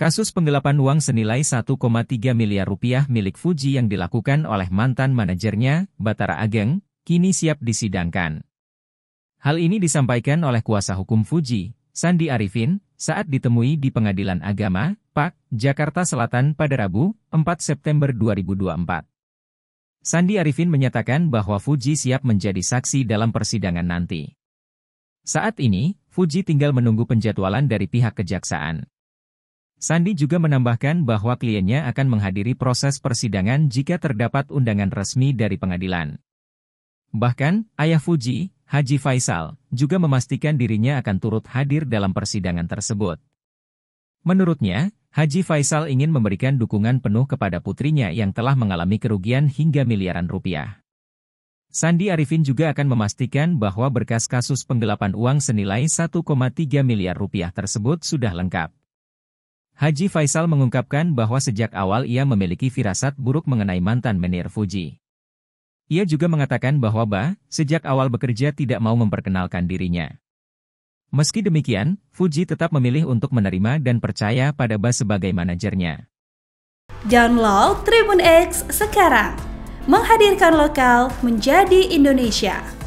Kasus penggelapan uang senilai 1,3 miliar rupiah milik Fuji yang dilakukan oleh mantan manajernya, Batara Ageng, kini siap disidangkan. Hal ini disampaikan oleh kuasa hukum Fuji, Sandi Arifin, saat ditemui di Pengadilan Agama, Pak, Jakarta Selatan pada Rabu, 4 September 2024. Sandi Arifin menyatakan bahwa Fuji siap menjadi saksi dalam persidangan nanti. Saat ini, Fuji tinggal menunggu penjadwalan dari pihak kejaksaan. Sandi juga menambahkan bahwa kliennya akan menghadiri proses persidangan jika terdapat undangan resmi dari pengadilan. Bahkan, ayah Fuji, Haji Faisal, juga memastikan dirinya akan turut hadir dalam persidangan tersebut. Menurutnya, Haji Faisal ingin memberikan dukungan penuh kepada putrinya yang telah mengalami kerugian hingga miliaran rupiah. Sandi Arifin juga akan memastikan bahwa berkas kasus penggelapan uang senilai 1,3 miliar rupiah tersebut sudah lengkap. Haji Faisal mengungkapkan bahwa sejak awal ia memiliki firasat buruk mengenai mantan menir Fuji. Ia juga mengatakan bahwa Ba, sejak awal bekerja tidak mau memperkenalkan dirinya. Meski demikian, Fuji tetap memilih untuk menerima dan percaya pada Ba sebagai manajernya. Download Tribun X sekarang, menghadirkan lokal menjadi Indonesia.